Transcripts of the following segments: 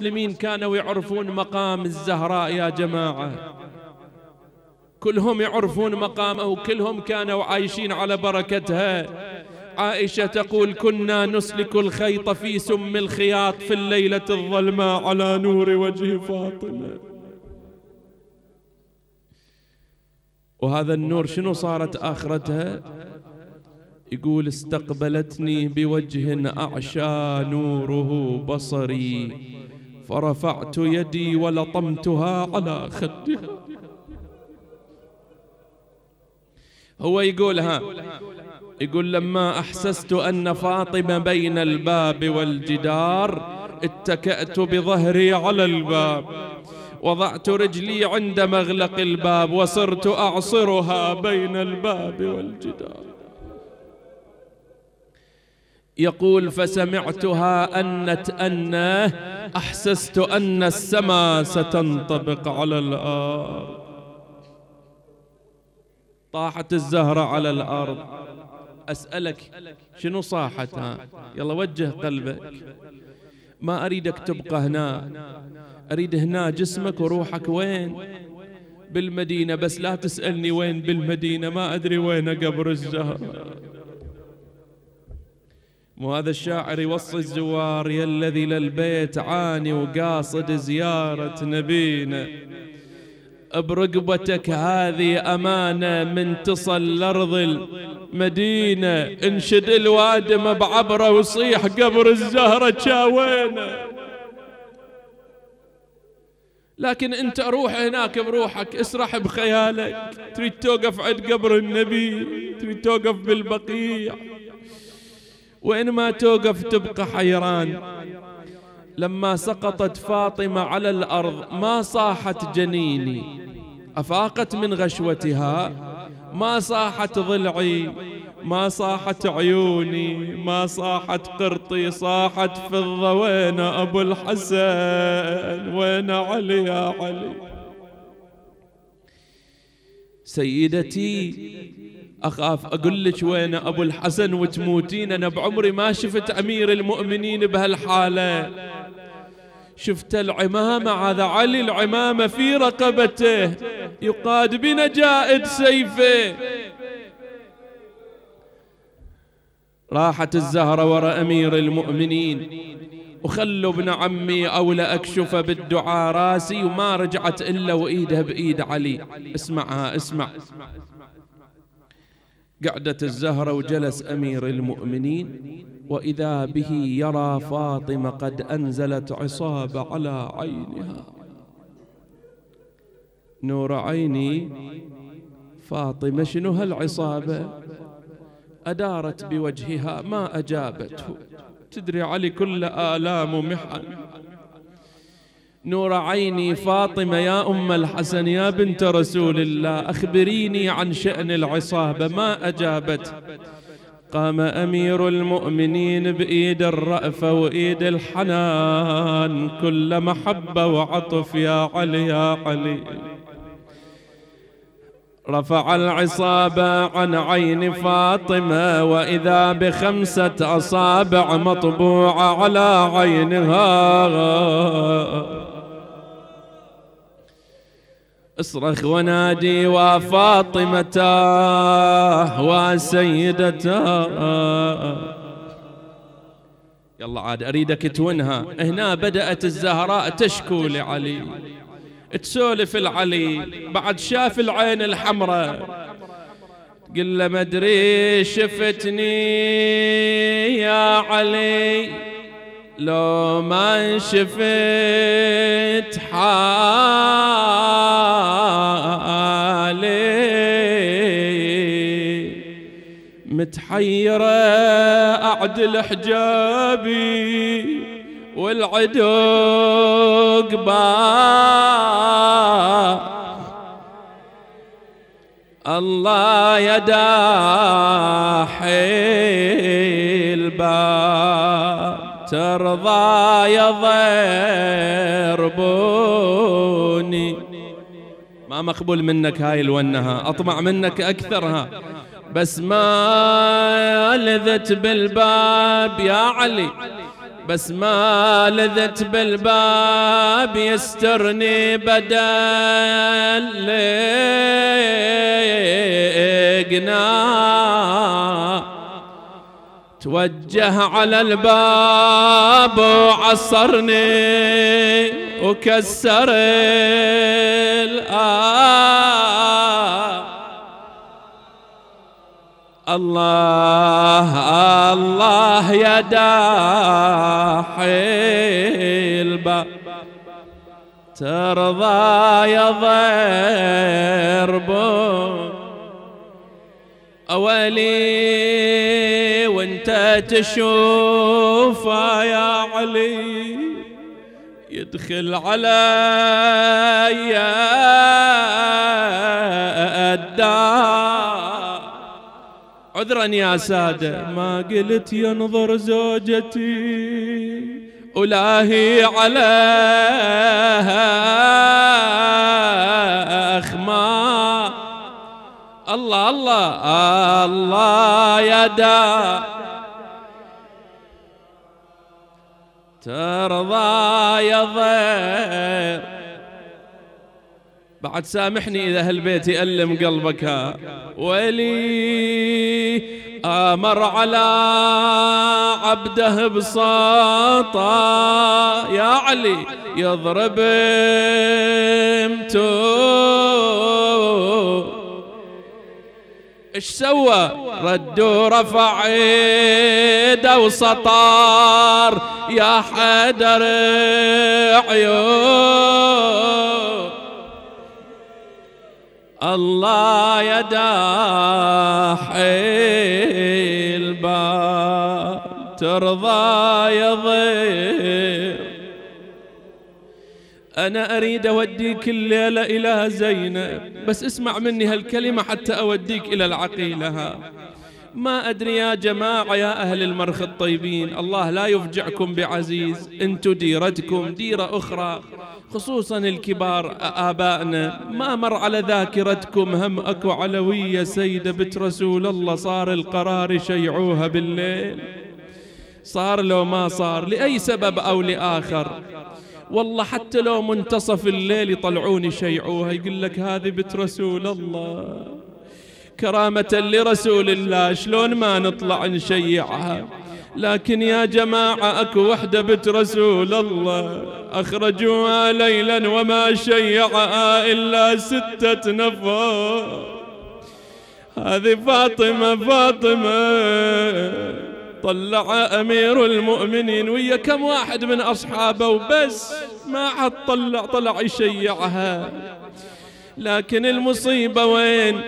المسلمين كانوا يعرفون مقام الزهراء يا جماعة كلهم يعرفون مقامه وكلهم كانوا عايشين على بركتها عائشة تقول كنا نسلك الخيط في سم الخياط في الليلة الظلماء على نور وجه فاطمة وهذا النور شنو صارت آخرتها يقول استقبلتني بوجه أعشى نوره بصري فرفعت يدي ولطمتها على خدها هو يقولها يقول لما أحسست أن فاطمة بين الباب والجدار اتكأت بظهري على الباب وضعت رجلي عند مغلق الباب وصرت أعصرها بين الباب والجدار يقول فسمعتها أنت أنه أحسست أن السماء ستنطبق على الأرض طاحت الزهرة على الأرض أسألك شنو صاحت ها يلا وجه قلبك ما أريدك تبقى هنا أريد هنا جسمك وروحك وين بالمدينة بس لا تسألني وين بالمدينة ما أدري وين قبر الزهرة وهذا الشاعر يوصي الزوار يا الذي للبيت عاني وقاصد زيارة نبينا برقبتك هذه أمانة من تصل لأرض المدينة انشد الوادم بعبره وصيح قبر الزهرة شاوينا لكن انت روح هناك بروحك اسرح بخيالك تريد توقف عند قبر النبي تريد توقف بالبقيع وإن ما توقف تبقى حيران لما سقطت فاطمة على الأرض ما صاحت جنيني أفاقت من غشوتها ما صاحت ضلعي ما صاحت عيوني ما صاحت قرطي صاحت فضة وين أبو الحسن وين علي يا علي سيدتي أخاف أقول لك وين أبو الحسن وتموتين أنا بعمري ما شفت أمير المؤمنين بهالحالة شفت العمامة هذا علي العمامة في رقبته يقاد بنجائد سيفه راحت الزهرة وراء أمير المؤمنين وخلوا ابن عمي أو لا أكشف بالدعاء راسي وما رجعت إلا وإيدها بإيد علي اسمعها اسمع, اسمع. قعدة الزهرة وجلس أمير المؤمنين وإذا به يرى فاطمة قد أنزلت عصابة على عينها نور عيني فاطمة شنو هالعصابة أدارت بوجهها ما أجابته تدري علي كل آلام محن نور عيني فاطمة يا أم الحسن يا بنت رسول الله أخبريني عن شأن العصابة ما أجابت قام أمير المؤمنين بإيد الرأفة وإيد الحنان كل محبة وعطف يا علي يا علي رفع العصابة عن عين فاطمة وإذا بخمسة أصابع مطبوعة على عينها اصرخ ونادي وفاطمة وسيدته يلا عاد أريدك تونها هنا بدأت الزهراء تشكو لعلي تسولف العلي بعد شاف العين الحمراء قل له مدري شفتني يا علي لو ما شفت حال متحيرة أعدل حجابي والعدوق با الله يا داحي با ترضى يضربوني ما مقبول منك هاي الونها أطمع منك أكثرها بس ما لذت بالباب يا علي بس ما لذت بالباب يسترني بدل لقنا توجه على الباب وعصرني وكسر الآب الله الله يا داحي ترضى يا ضرب أولي وانت تشوفه يا علي يدخل علي الدار عذرا يا سادة ما قلت ينظر زوجتي ولاهي على أخما الله الله الله يا دا ترضى يا ضير بعد سامحني إذا هالبيت يألم قلبك ولي آمر على عبده بساطة يا علي يضرب امتو ايش سوى رد ورفع ايده وسطار يا حدر عيون الله داحيل الباب ترضى يا أنا أريد أوديك الليلة إلى زينب بس اسمع مني هالكلمة حتى أوديك إلى العقيلة ها ما أدري يا جماعة يا أهل المرخ الطيبين الله لا يفجعكم بعزيز انتو ديرتكم ديرة أخرى خصوصا الكبار آبائنا ما مر على ذاكرتكم هم أكو علوية سيدة بنت رسول الله صار القرار شيعوها بالليل صار لو ما صار لأي سبب أو لآخر والله حتى لو منتصف الليل يطلعون شيعوها يقول لك هذه بنت رسول الله كرامة لرسول الله شلون ما نطلع نشيعها لكن يا جماعة أكو وحدة بنت رسول الله أخرجوها ليلا وما شيعها إلا ستة نفر هذه فاطمة فاطمة طلع أمير المؤمنين ويا كم واحد من أصحابه وبس ما عاد طلع طلع يشيعها لكن المصيبة وين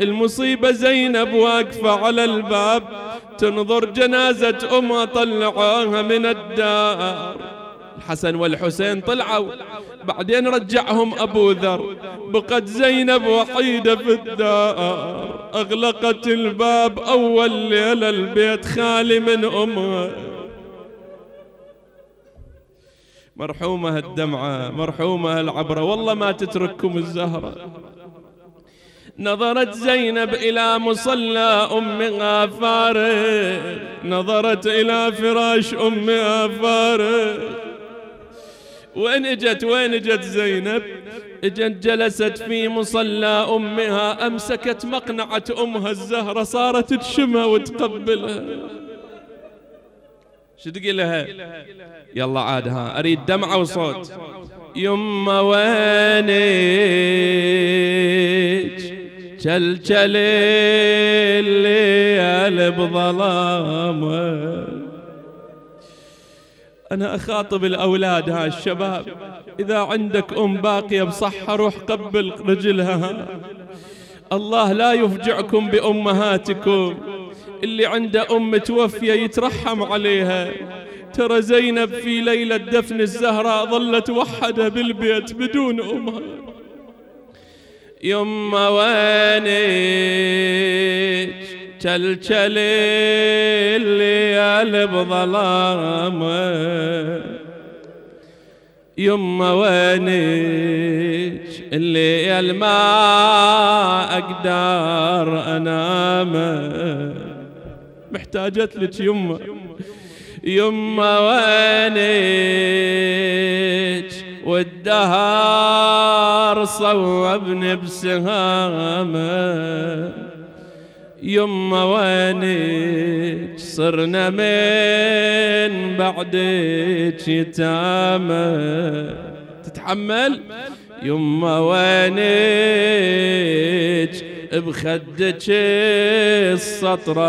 المصيبة زينب واقفة على الباب تنظر جنازة أمها طلعوها من الدار الحسن والحسين طلعوا بعدين رجعهم أبو ذر بقت زينب وحيدة في الدار أغلقت الباب أول ليلة البيت خالي من أمها مرحومة الدمعة مرحومة العبرة والله ما تترككم الزهرة نظرت زينب إلى مصلى أمها فارغ نظرت إلى فراش أمها فارغ وين اجت وين اجت زينب اجت جلست في مصلى امها امسكت مقنعه امها الزهره صارت تشمها وتقبلها شو تقول لها يلا عاد ها اريد دمعه وصوت يما وينك شلشل الليل بظلامه أنا أخاطب الأولاد ها الشباب إذا عندك أم باقية بصحة روح قبل رجلها الله لا يفجعكم بأمهاتكم اللي عنده أم توفية يترحم عليها ترى زينب في ليلة دفن الزهراء ظلت وحده بالبيت بدون أمها يما وينك تلتل الليالي بظلامه يما وينك الليل ما اقدر انام محتاجت لك يما يما وينك والدهار صوبني بسهامه يما وينك صرنا من بعدك يتامى تتحمل يما وينك بخدك السطرة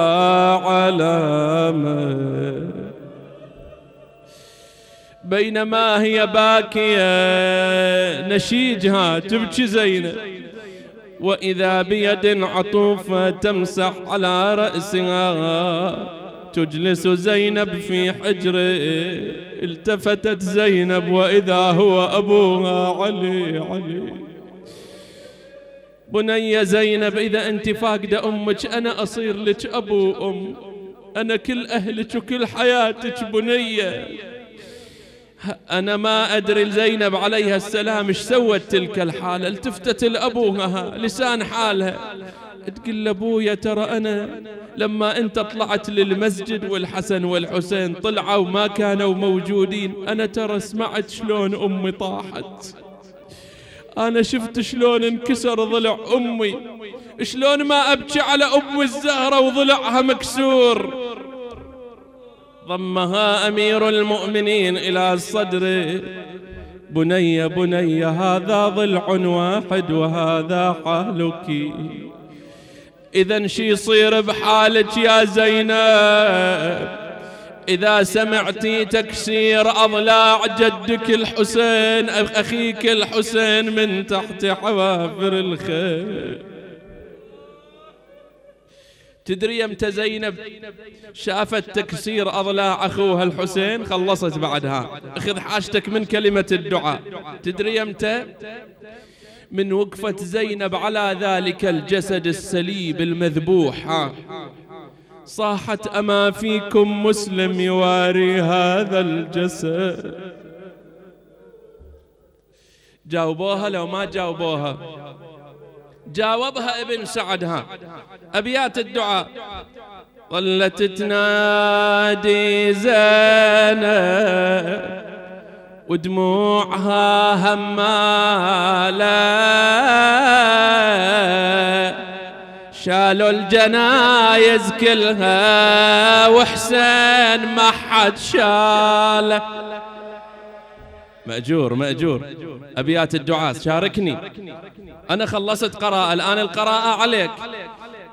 علامه بينما هي باكية نشيجها تبكي زينب وإذا بيد عطوفة تمسح على رأسها تجلس زينب في حجره التفتت زينب وإذا هو أبوها علي علي بني زينب إذا أنت فاقدة أمك أنا أصير لك أبو أم أنا كل أهلك وكل حياتك بنية أنا ما أدري لزينب عليها السلام إيش سوت تلك الحالة التفتت لأبوها لسان حالها تقول لأبويا ترى أنا لما أنت طلعت للمسجد والحسن والحسين طلعوا وما كانوا موجودين أنا ترى سمعت شلون أمي طاحت أنا شفت شلون انكسر ضلع أمي شلون ما أبكي على أم الزهرة وضلعها مكسور ضمها أمير المؤمنين إلى صدره بني بني هذا ضلع واحد وهذا حالك إذا شي يصير بحالك يا زينب إذا سمعتي تكسير أضلاع جدك الحسين أخيك الحسين من تحت حوافر الخيل تدري يمتى زينب شافت تكسير أضلاع أخوها الحسين خلصت بعدها اخذ حاجتك من كلمة الدعاء تدري يمتى من وقفة زينب على ذلك الجسد السليب المذبوح صاحت أما فيكم مسلم يواري هذا الجسد جاوبوها لو ما جاوبوها جاوبها ابن سعدها أبيات الدعاء ظلت تنادي زينب ودموعها همالة شالوا الجنايز كلها وحسين ما حد شاله مأجور مأجور أبيات الدعاء شاركني أنا خلصت قراءة الآن القراءة عليك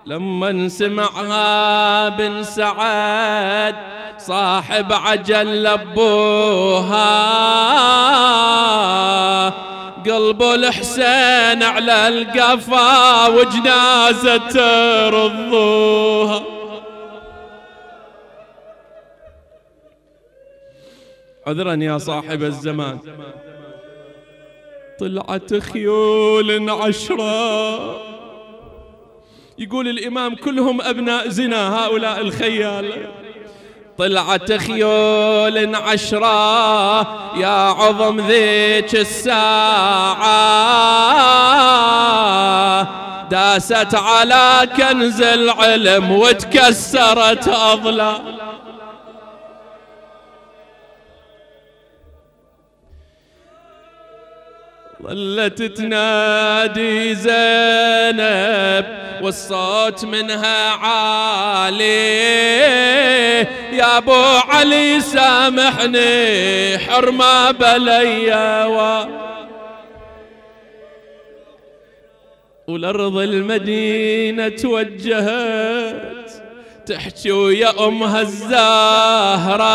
لما سمعها بن سعد صاحب عجل لبوها قلب الحسين على القفا وجنازة رضوها عذرا يا صاحب الزمان طلعت خيول عشرة يقول الإمام كلهم أبناء زنا هؤلاء الخيال طلعت خيول عشرة يا عظم ذيك الساعة داست على كنز العلم وتكسرت أضلاع ظلت تنادي زينب والصوت منها عالي يا ابو علي سامحني حرمه بليا و... والأرض المدينة توجهت تحكي ويا امها الزهرة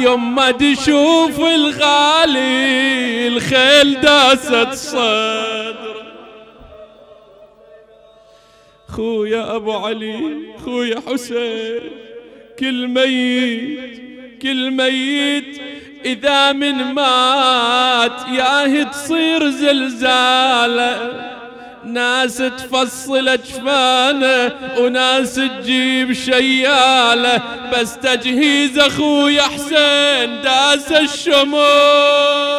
يما تشوف الغالي الخيل داست صدر خويا ابو علي خويا حسين كل ميت كل ميت اذا من مات ياهي تصير زلزاله ناس تفصل اجفانه وناس تجيب شياله بس تجهيز اخوي حسين داس الشمول